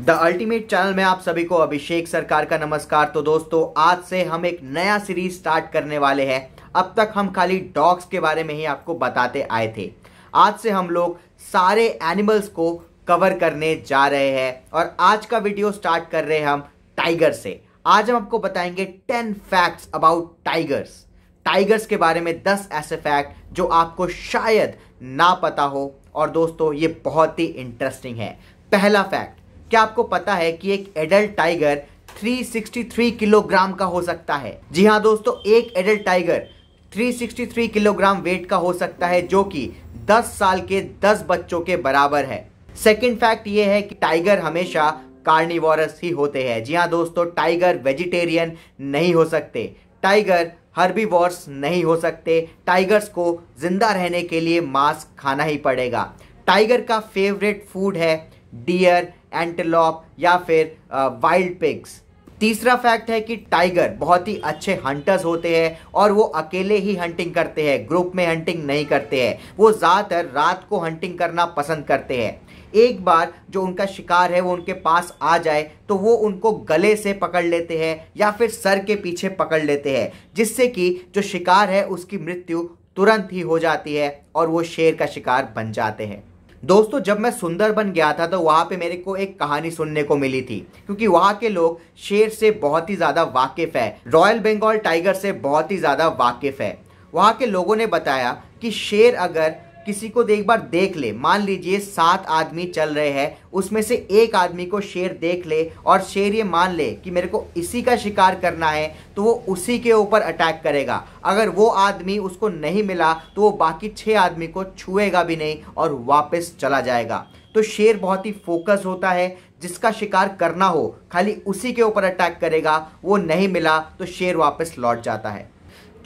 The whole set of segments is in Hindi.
द अल्टीमेट चैनल में आप सभी को अभिषेक सरकार का नमस्कार तो दोस्तों आज से हम एक नया सीरीज स्टार्ट करने वाले हैं अब तक हम खाली डॉग्स के बारे में ही आपको बताते आए थे आज से हम लोग सारे एनिमल्स को कवर करने जा रहे हैं और आज का वीडियो स्टार्ट कर रहे हैं हम टाइगर से आज हम आपको बताएंगे ten facts about tigers tigers के बारे में दस ऐसे फैक्ट जो आपको शायद ना पता हो और दोस्तों ये बहुत ही इंटरेस्टिंग है पहला फैक्ट क्या आपको पता है कि एक एडल्ट टाइगर 363 किलोग्राम का हो सकता है जी हाँ दोस्तों एक एडल्ट टाइगर 363 किलोग्राम वेट का हो सकता है जो कि 10 साल के 10 बच्चों के बराबर है सेकेंड फैक्ट ये है कि टाइगर हमेशा कार्निवॉरस ही होते हैं जी हाँ दोस्तों टाइगर वेजिटेरियन नहीं हो सकते टाइगर वॉर्स नहीं हो सकते टाइगर्स को जिंदा रहने के लिए मांस खाना ही पड़ेगा टाइगर का फेवरेट फूड है डियर एंटलॉप या फिर वाइल्ड पिग्स तीसरा फैक्ट है कि टाइगर बहुत ही अच्छे हंटर्स होते हैं और वो अकेले ही हंटिंग करते हैं ग्रुप में हंटिंग नहीं करते हैं वो ज़्यादातर रात को हंटिंग करना पसंद करते हैं एक बार जो उनका शिकार है वो उनके पास आ जाए तो वो उनको गले से पकड़ लेते हैं या फिर सर के पीछे पकड़ लेते हैं जिससे कि जो शिकार है उसकी मृत्यु तुरंत ही हो जाती है और वो शेर का शिकार बन जाते हैं दोस्तों जब मैं सुंदरबन गया था तो वहाँ पे मेरे को एक कहानी सुनने को मिली थी क्योंकि वहाँ के लोग शेर से बहुत ही ज़्यादा वाकिफ़ है रॉयल बंगाल टाइगर से बहुत ही ज़्यादा वाकिफ़ है वहाँ के लोगों ने बताया कि शेर अगर किसी को एक बार देख ले मान लीजिए सात आदमी चल रहे हैं उसमें से एक आदमी को शेर देख ले और शेर ये मान ले कि मेरे को इसी का शिकार करना है तो वो उसी के ऊपर अटैक करेगा अगर वो आदमी उसको नहीं मिला तो वो बाकी छः आदमी को छुएगा भी नहीं और वापस चला जाएगा तो शेर बहुत ही फोकस होता है जिसका शिकार करना हो खाली उसी के ऊपर अटैक करेगा वो नहीं मिला तो शेर वापस लौट जाता है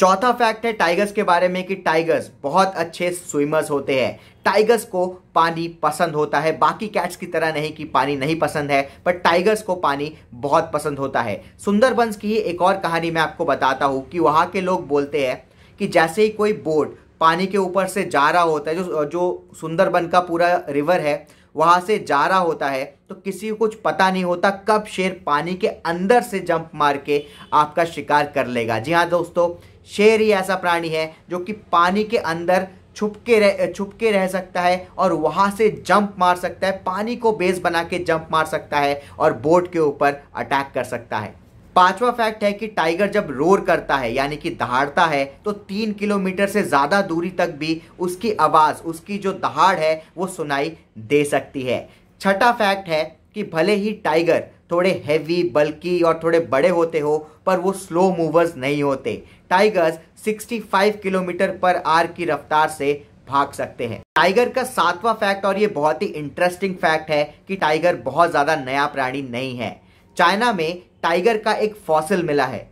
चौथा फैक्ट है टाइगर्स के बारे में कि टाइगर्स बहुत अच्छे स्विमर्स होते हैं टाइगर्स को पानी पसंद होता है बाकी कैट्स की तरह नहीं कि पानी नहीं पसंद है पर टाइगर्स को पानी बहुत पसंद होता है सुंदरबंस की एक और कहानी मैं आपको बताता हूँ कि वहाँ के लोग बोलते हैं कि जैसे ही कोई बोट पानी के ऊपर से जा रहा होता है जो जो सुंदरबन का पूरा रिवर है वहाँ से जा रहा होता है तो किसी को कुछ पता नहीं होता कब शेर पानी के अंदर से जंप मार के आपका शिकार कर लेगा जी हाँ दोस्तों शेर ही ऐसा प्राणी है जो कि पानी के अंदर छुप के रह छुप के रह सकता है और वहाँ से जंप मार सकता है पानी को बेस बना के जंप मार सकता है और बोट के ऊपर अटैक कर सकता है पांचवा फैक्ट है कि टाइगर जब रोर करता है यानी कि दहाड़ता है तो तीन किलोमीटर से ज़्यादा दूरी तक भी उसकी आवाज़ उसकी जो दहाड़ है वो सुनाई दे सकती है छठा फैक्ट है कि भले ही टाइगर थोड़े हैवी बल्कि और थोड़े बड़े होते हो पर वो स्लो मूवर्स नहीं होते टाइगर्स 65 किलोमीटर पर आर की रफ्तार से भाग सकते हैं टाइगर का सातवां फैक्ट और ये बहुत ही इंटरेस्टिंग फैक्ट है कि टाइगर बहुत ज़्यादा नया प्राणी नहीं है चाइना में टाइगर का एक फॉसिल मिला है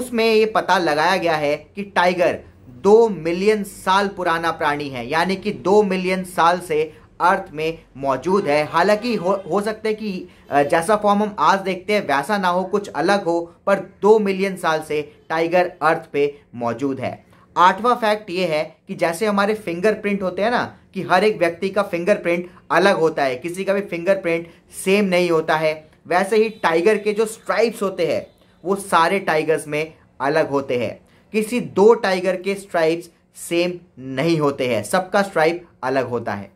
उसमें ये पता लगाया गया है कि टाइगर दो मिलियन साल पुराना प्राणी है यानी कि दो मिलियन साल से अर्थ में मौजूद है हालांकि हो हो सकता है कि जैसा फॉर्म हम आज देखते हैं वैसा ना हो कुछ अलग हो पर दो मिलियन साल से टाइगर अर्थ पे मौजूद है आठवां फैक्ट ये है कि जैसे हमारे फिंगरप्रिंट होते हैं ना कि हर एक व्यक्ति का फिंगरप्रिंट अलग होता है किसी का भी फिंगरप्रिंट सेम नहीं होता है वैसे ही टाइगर के जो स्ट्राइप्स होते हैं वो सारे टाइगर्स में अलग होते हैं किसी दो टाइगर के स्ट्राइप्स सेम नहीं होते हैं सबका स्ट्राइप अलग होता है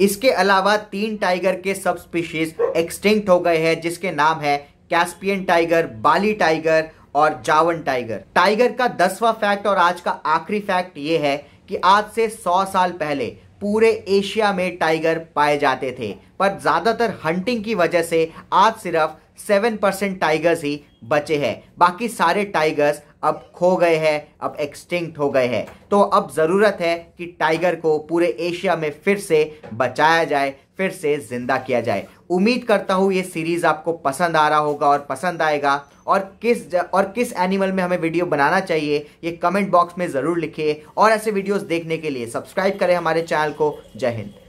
इसके अलावा तीन टाइगर के सब स्पीशीज एक्सटिंक्ट हो गए हैं जिसके नाम है कैस्पियन टाइगर बाली टाइगर और जावन टाइगर टाइगर का दसवां फैक्ट और आज का आखिरी फैक्ट ये है कि आज से 100 साल पहले पूरे एशिया में टाइगर पाए जाते थे पर ज़्यादातर हंटिंग की वजह से आज सिर्फ सेवन परसेंट टाइगर्स ही बचे हैं बाकी सारे टाइगर्स अब खो गए हैं अब एक्सटिंक्ट हो गए हैं तो अब ज़रूरत है कि टाइगर को पूरे एशिया में फिर से बचाया जाए फिर से ज़िंदा किया जाए उम्मीद करता हूँ ये सीरीज़ आपको पसंद आ रहा होगा और पसंद आएगा और किस और किस एनिमल में हमें वीडियो बनाना चाहिए ये कमेंट बॉक्स में ज़रूर लिखिए और ऐसे वीडियोस देखने के लिए सब्सक्राइब करें हमारे चैनल को जय हिंद